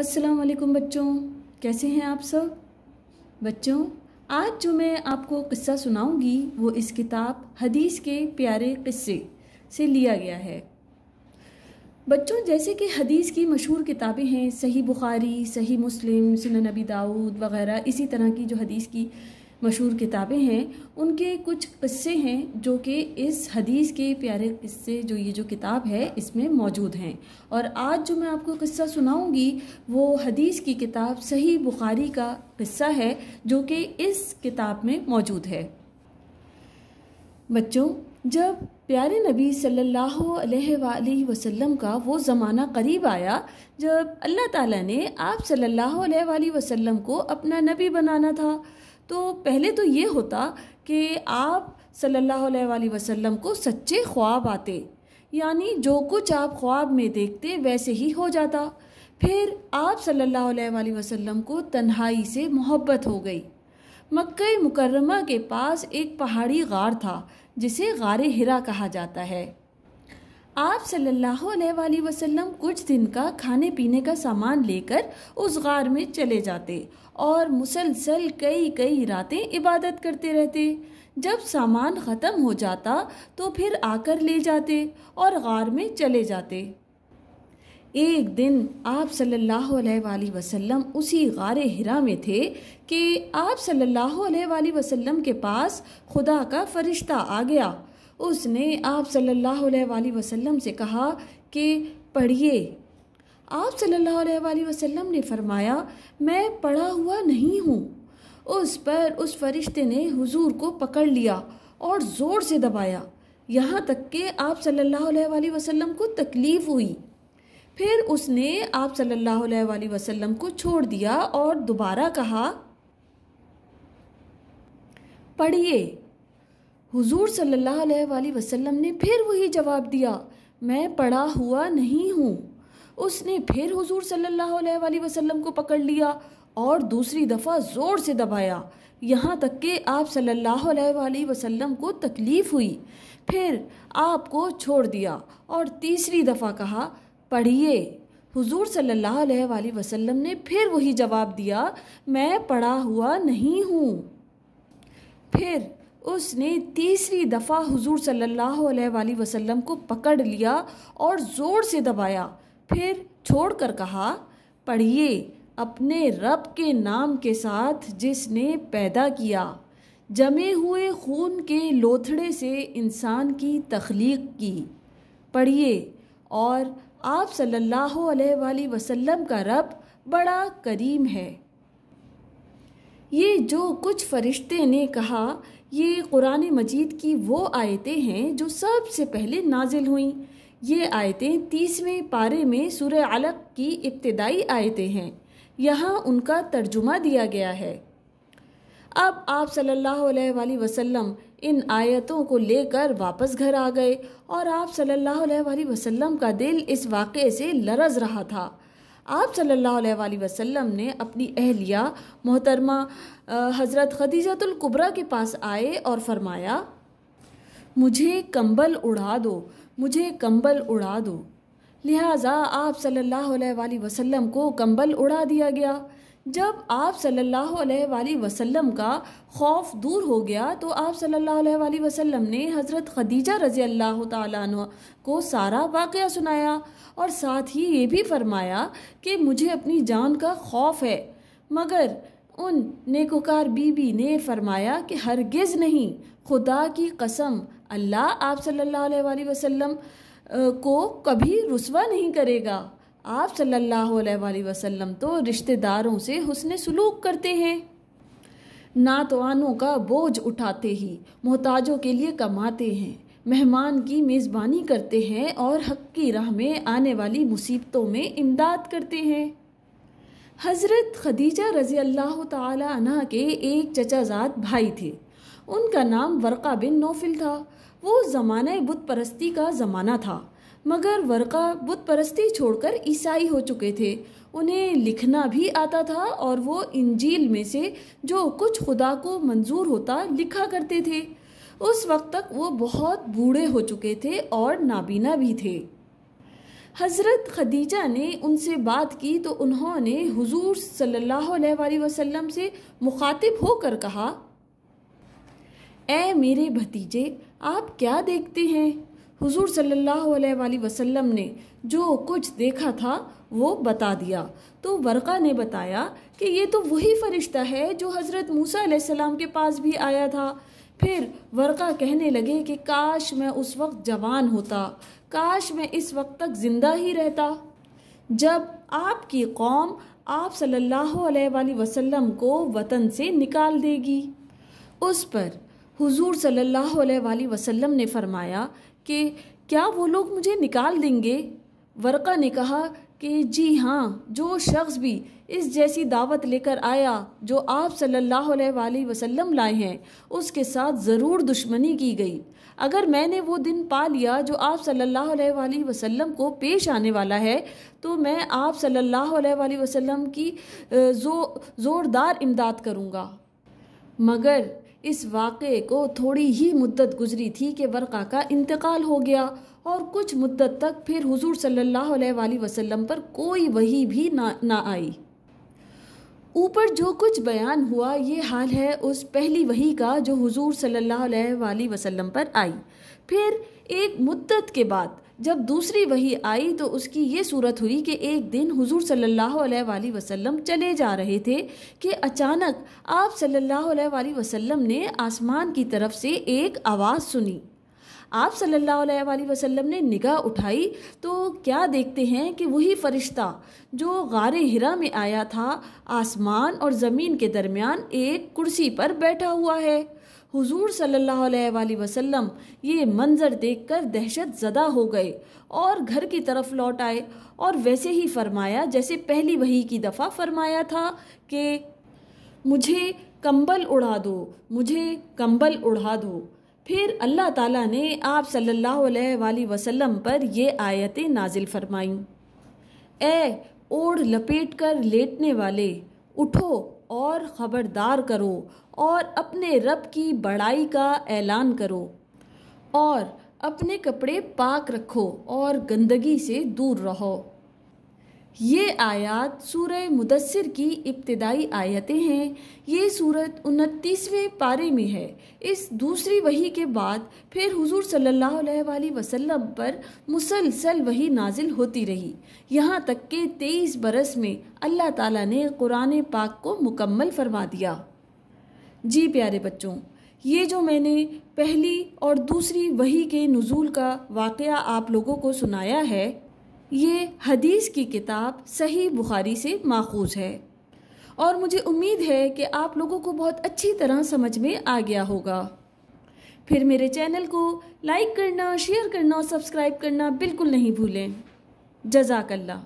अस्सलाम वालेकुम बच्चों कैसे हैं आप सब बच्चों आज जो मैं आपको किस्सा सुनाऊंगी वो इस किताब हदीस के प्यारे किस्से से लिया गया है बच्चों जैसे कि हदीस की मशहूर किताबें हैं सही बुखारी सही मुस्लिम सुन नबी दाऊद वगैरह इसी तरह की जो हदीस की मशहूर किताबें हैं उनके कुछ किस्से हैं जो कि इस हदीस के प्यारे किस्से जो ये जो किताब है इसमें मौजूद हैं और आज जो मैं आपको किस्सा सुनाऊंगी वो हदीस की किताब सही बुखारी का किस्सा है जो कि इस किताब में मौजूद है बच्चों जब प्यारे नबी सल्लल्लाहु अलैहि वसल्लम का वो ज़माना करीब आया जब अल्लाह ताला ने आप सल्लल्लाहु अलैहि वसल्लम को अपना नबी बनाना था तो पहले तो ये होता कि आप सल्लल्लाहु अलैहि वसल्लम को सच्चे ख्वाब आते यानी जो कुछ आप ख्वाब में देखते वैसे ही हो जाता फिर आप सल्लल्लाहु अलैहि वसल्लम को तन्हाई से मोहब्बत हो गई मक्के मुकर्रमा के पास एक पहाड़ी गार था जिसे गार हिरा कहा जाता है आप सल्लल्लाहु अलैहि वसल्लम कुछ दिन का खाने पीने का सामान लेकर उस गार में चले जाते और मुसलसल कई कई रातें इबादत करते रहते जब सामान ख़त्म हो जाता तो फिर आकर ले जाते और गार में चले जाते एक दिन आप सल्लल्लाहु अलैहि वसल्लम उसी गार हिरा में थे कि आप सल्लल्लाहु अलैहि वसल्लम के पास खुदा का फरिश्ता आ गया उसने आप सल्लल्लाहु अलैहि वसल्लम से कहा कि पढ़िए आप सल्लल्लाहु अलैहि वसल्लम ने फरमाया मैं पढ़ा हुआ नहीं हूँ उस पर उस फरिश्ते ने हुजूर को पकड़ लिया और ज़ोर से दबाया यहाँ तक कि आप सल्लल्लाहु अलैहि वसल्लम को तकलीफ़ हुई फिर उसने आप सल्लल्लाहु अलैहि वसल्लम को छोड़ दिया और दोबारा कहा पढ़िए हुजूर सल्लल्लाहु अलैहि वसल्लम ने फिर वही जवाब दिया मैं पढ़ा हुआ नहीं हूँ उसने फिर हुजूर सल्लल्लाहु अलैहि वसल्लम को पकड़ लिया और दूसरी दफ़ा ज़ोर से दबाया यहाँ तक कि आप सल्लल्लाहु अलैहि वसल्लम को तकलीफ़ हुई फिर आपको छोड़ दिया और तीसरी दफ़ा कहा पढ़िए हुजूर सल्लल्लाहु अलैहि वसल्लम ने फिर वही जवाब दिया मैं पढ़ा हुआ नहीं हूँ फिर उसने तीसरी दफ़ा हुजूर सल्लल्लाहु अलैहि वसल्लम को पकड़ लिया और ज़ोर से दबाया फिर छोड़कर कहा पढ़िए अपने रब के नाम के साथ जिसने पैदा किया जमे हुए खून के लोथड़े से इंसान की तख्लीक की पढ़िए और आप सल्लल्लाहु अलैहि वसल्लम का रब बड़ा करीम है ये जो कुछ फरिश्ते ने कहा ये कुरान मजीद की वो आयतें हैं जो सबसे पहले नाजिल हुई ये आयतें तीसवें पारे में सुर अलग की इब्तदाई आयतें हैं यहाँ उनका तर्जुमा दिया गया है अब आप सल्लल्लाहु अलैहि वसल्लम इन आयतों को लेकर वापस घर आ गए और आप सल्लल्लाहु अलैहि वसल्लम का दिल इस वाक़े से लरज रहा था आप सल्लल्लाहु अलैहि वसल्लम ने अपनी अहलिया मोहतरमा हज़रत खदीजतुल कुबरा के पास आए और फरमाया मुझे कंबल उड़ा दो मुझे कंबल उड़ा दो लिहाजा आप सल्लल्लाहु अलैहि वसल्लम को कंबल उड़ा दिया गया जब आप सल्लल्लाहु अलैहि वसल्लम का खौफ दूर हो गया तो आप सल्लल्लाहु अलैहि वसल्लम ने हज़रत खदीजा रज़ी अल्लाह तु को सारा वाक़ सुनाया और साथ ही ये भी फरमाया कि मुझे अपनी जान का खौफ है मगर उन नेकोकार बीबी ने फरमाया कि हरगिज़ नहीं खुदा की कसम अल्लाह आप सल्लल्लाहु अलैहि वसल्लम को कभी रुसवा नहीं करेगा आप सल्लल्लाहु अलैहि वसल्लम तो रिश्तेदारों से हुसन सलूक करते हैं नातवानों तो का बोझ उठाते ही मोहताजों के लिए कमाते हैं मेहमान की मेज़बानी करते हैं और हक की राह में आने वाली मुसीबतों में इमदाद करते हैं हज़रत खदीजा रज़ी अल्लाह तह के एक चचाजात भाई थे उनका नाम वर्का बिन नौफिल था वो ज़माना बुत परस्ती का ज़माना था मगर वर्का बुत परस्ती छोड़कर ईसाई हो चुके थे उन्हें लिखना भी आता था और वो इंजील में से जो कुछ खुदा को मंजूर होता लिखा करते थे उस वक्त तक वो बहुत बूढ़े हो चुके थे और नाबीना भी थे हज़रत खदीजा ने उनसे बात की तो उन्होंने हुजूर सल्लल्लाहु अलैहि वसल्लम से मुखातिब होकर कहा ए मेरे भतीजे आप क्या देखते हैं हुजूर सल्लल्लाहु अलैहि वसल्लम ने जो कुछ देखा था वो बता दिया तो वर्का ने बताया कि ये तो वही फ़रिश्ता है जो हज़रत मूसा अलैहिस्सलाम के पास भी आया था फिर वर्का कहने लगे कि काश मैं उस वक्त जवान होता काश मैं इस वक्त तक ज़िंदा ही रहता जब आपकी कौम आप सल्लल्लाहु अलैहि वसल्लम को वतन से निकाल देगी उस पर हुजूर सल्लल्लाहु अलैहि वसल्लम ने फरमाया कि क्या वो लोग मुझे निकाल देंगे वर्का ने कहा कि जी हाँ जो शख्स भी इस जैसी दावत लेकर आया जो आप सल्लल्लाहु अलैहि वसल्लम लाए हैं उसके साथ ज़रूर दुश्मनी की गई अगर मैंने वो दिन पा लिया जो आप सल्लल्लाहु अलैहि वसल्लम को पेश आने वाला है तो मैं आप सल्लल्लाहु अलैहि वसल्लम की जो ज़ोरदार इमदाद करूँगा मगर इस वाक़े को थोड़ी ही मुद्दत गुजरी थी कि वर्क़ा का इंतकाल हो गया और कुछ मुद्दत तक फिर हुजूर सल्लल्लाहु अलैहि वसल्लम पर कोई वही भी ना ना आई ऊपर जो कुछ बयान हुआ ये हाल है उस पहली वही का जो हुजूर सल्लल्लाहु अलैहि वसल्लम पर आई फिर एक मुद्दत के बाद जब दूसरी वही आई तो उसकी ये सूरत हुई कि एक दिन हुजूर सल्लल्लाहु अलैहि वसल्लम चले जा रहे थे कि अचानक आप सल्लल्लाहु अलैहि वसल्लम ने आसमान की तरफ से एक आवाज़ सुनी आप सल्लल्लाहु अलैहि वसल्लम ने निगाह उठाई तो क्या देखते हैं कि वही फ़रिश्ता जो गार हिरा में आया था आसमान और ज़मीन के दरमियान एक कुर्सी पर बैठा हुआ है हुजूर सल्लल्लाहु अलैहि वसल्लम ये मंज़र देखकर दहशत ज़दा हो गए और घर की तरफ लौट आए और वैसे ही फरमाया जैसे पहली वही की दफ़ा फरमाया था कि मुझे कंबल उड़ा दो मुझे कंबल उड़ा दो फिर अल्लाह ताला ने आप सल्लल्लाहु अलैहि वसल्लम पर ये आयतें नाजिल फरमाईं ए ओढ़ लपेट कर लेटने वाले उठो और ख़बरदार करो और अपने रब की बड़ाई का ऐलान करो और अपने कपड़े पाक रखो और गंदगी से दूर रहो ये आयत सूर मुदसर की इब्तदाई आयतें हैं ये सूरत उनतीसवें पारे में है इस दूसरी वही के बाद फिर हुजूर सल्लल्लाहु अलैहि वसल्लम पर मुसलसल वही नाजिल होती रही यहाँ तक के तेईस बरस में अल्लाह ताला ने कुरान पाक को मुकम्मल फरमा दिया जी प्यारे बच्चों ये जो मैंने पहली और दूसरी वही के नज़ुल का वाक़ आप लोगों को सुनाया है ये हदीस की किताब सही बुखारी से माखूज है और मुझे उम्मीद है कि आप लोगों को बहुत अच्छी तरह समझ में आ गया होगा फिर मेरे चैनल को लाइक करना शेयर करना और सब्सक्राइब करना बिल्कुल नहीं भूलें जजाकल्ला